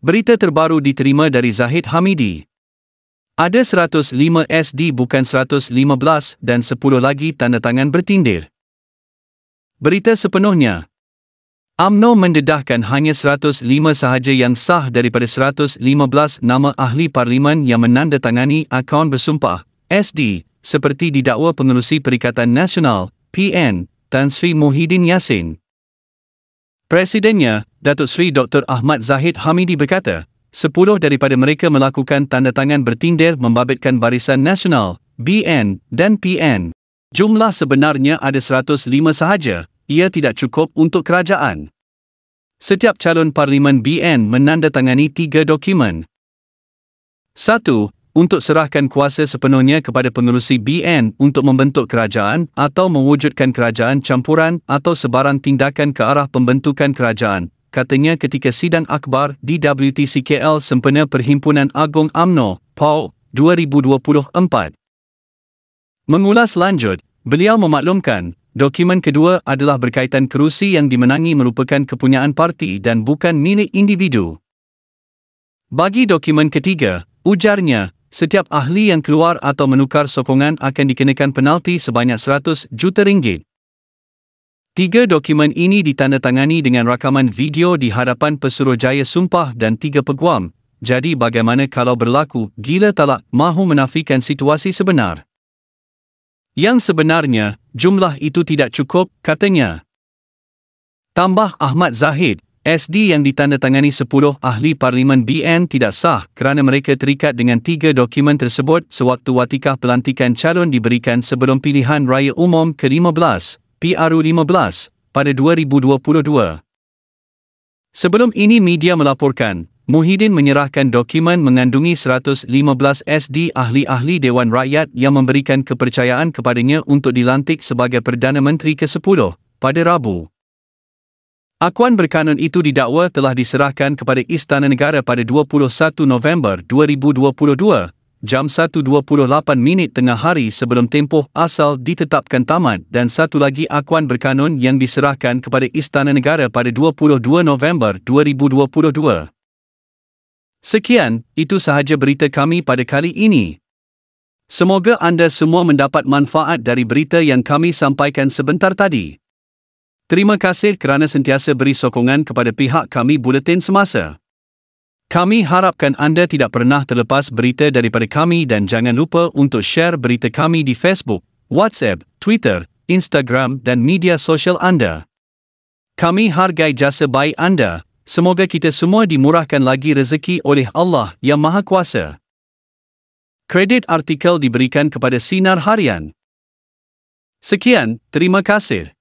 Berita terbaru diterima dari Zahid Hamidi. Ada 105 SD bukan 115 dan 10 lagi tanda tangan bertindir. Berita sepenuhnya. AMNO mendedahkan hanya 105 sahaja yang sah daripada 115 nama ahli parlimen yang menandatangani akaun bersumpah, SD, seperti didakwa pengurusi Perikatan Nasional, PN, Tan Sri Muhyiddin Yassin. Presidennya, Datuk Sri Dr. Ahmad Zahid Hamidi berkata, 10 daripada mereka melakukan tanda tangan bertindir membabitkan Barisan Nasional, BN dan PN. Jumlah sebenarnya ada 105 sahaja, ia tidak cukup untuk kerajaan. Setiap calon parlimen BN menandatangani tiga dokumen. Satu, untuk serahkan kuasa sepenuhnya kepada pengurusi BN untuk membentuk kerajaan atau mewujudkan kerajaan campuran atau sebarang tindakan ke arah pembentukan kerajaan katanya ketika sidang akbar di WTCKL sempena Perhimpunan Agung AMNO, PAU, 2024. Mengulas lanjut, beliau memaklumkan, dokumen kedua adalah berkaitan kerusi yang dimenangi merupakan kepunyaan parti dan bukan milik individu. Bagi dokumen ketiga, ujarnya, setiap ahli yang keluar atau menukar sokongan akan dikenakan penalti sebanyak 100 juta ringgit. Tiga dokumen ini ditandatangani dengan rakaman video di hadapan Pesuruhjaya Sumpah dan tiga peguam. Jadi bagaimana kalau berlaku gila talak mahu menafikan situasi sebenar? Yang sebenarnya, jumlah itu tidak cukup, katanya. Tambah Ahmad Zahid, SD yang ditandatangani 10 ahli parlimen BN tidak sah kerana mereka terikat dengan tiga dokumen tersebut sewaktu watikah pelantikan calon diberikan sebelum pilihan raya umum ke-15, PRU15, pada 2022. Sebelum ini media melaporkan, Muhyiddin menyerahkan dokumen mengandungi 115 SD ahli-ahli Dewan Rakyat yang memberikan kepercayaan kepadanya untuk dilantik sebagai Perdana Menteri ke-10, pada Rabu. Akuan berkanan itu didakwa telah diserahkan kepada Istana Negara pada 21 November 2022 jam 1.28 minit tengah hari sebelum tempoh asal ditetapkan tamat dan satu lagi akuan berkanun yang diserahkan kepada Istana Negara pada 22 November 2022. Sekian, itu sahaja berita kami pada kali ini. Semoga anda semua mendapat manfaat dari berita yang kami sampaikan sebentar tadi. Terima kasih kerana sentiasa beri sokongan kepada pihak kami Buletin Semasa. Kami harapkan anda tidak pernah terlepas berita daripada kami dan jangan lupa untuk share berita kami di Facebook, WhatsApp, Twitter, Instagram dan media sosial anda. Kami hargai jasa baik anda. Semoga kita semua dimurahkan lagi rezeki oleh Allah Yang Maha Kuasa. Kredit artikel diberikan kepada Sinar Harian. Sekian, terima kasih.